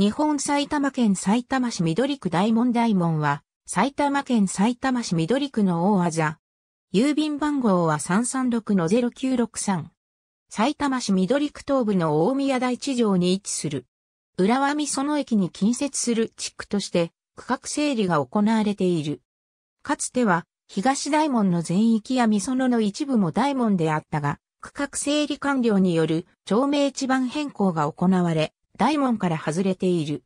日本埼玉県埼玉市緑区大門大門は、埼玉県埼玉市緑区の大技。郵便番号は336-0963。埼玉市緑区東部の大宮台地上に位置する。浦和美園駅に近接する地区として、区画整理が行われている。かつては、東大門の全域や美園の一部も大門であったが、区画整理完了による町名地盤変更が行われ、大門から外れている。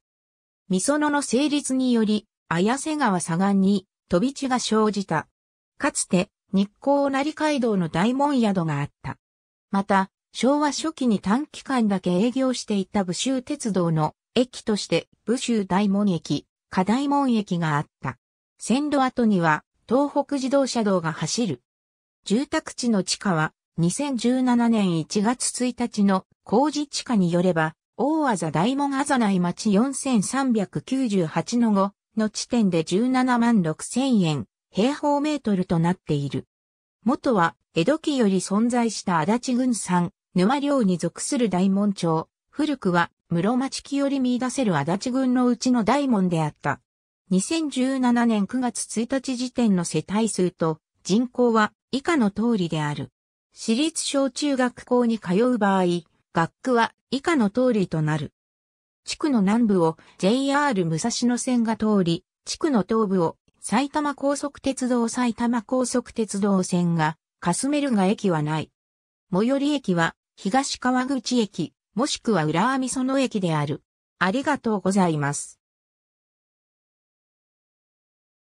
美園の成立により、綾瀬川左岸に飛び地が生じた。かつて、日光成街道の大門宿があった。また、昭和初期に短期間だけ営業していた武州鉄道の駅として武州大門駅、下大門駅があった。線路跡には東北自動車道が走る。住宅地の地下は2017年1月1日の工事地下によれば大あざ大門あざない町4398の後の地点で17万6000円平方メートルとなっている。元は江戸期より存在した足立郡山、沼領に属する大門町、古くは室町期より見出せる足立郡のうちの大門であった。2017年9月1日時点の世帯数と人口は以下の通りである。私立小中学校に通う場合、学区は以下の通りとなる。地区の南部を JR 武蔵野線が通り、地区の東部を埼玉高速鉄道埼玉高速鉄道線が、かすめるが駅はない。最寄り駅は東川口駅、もしくは浦網園駅である。ありがとうございます。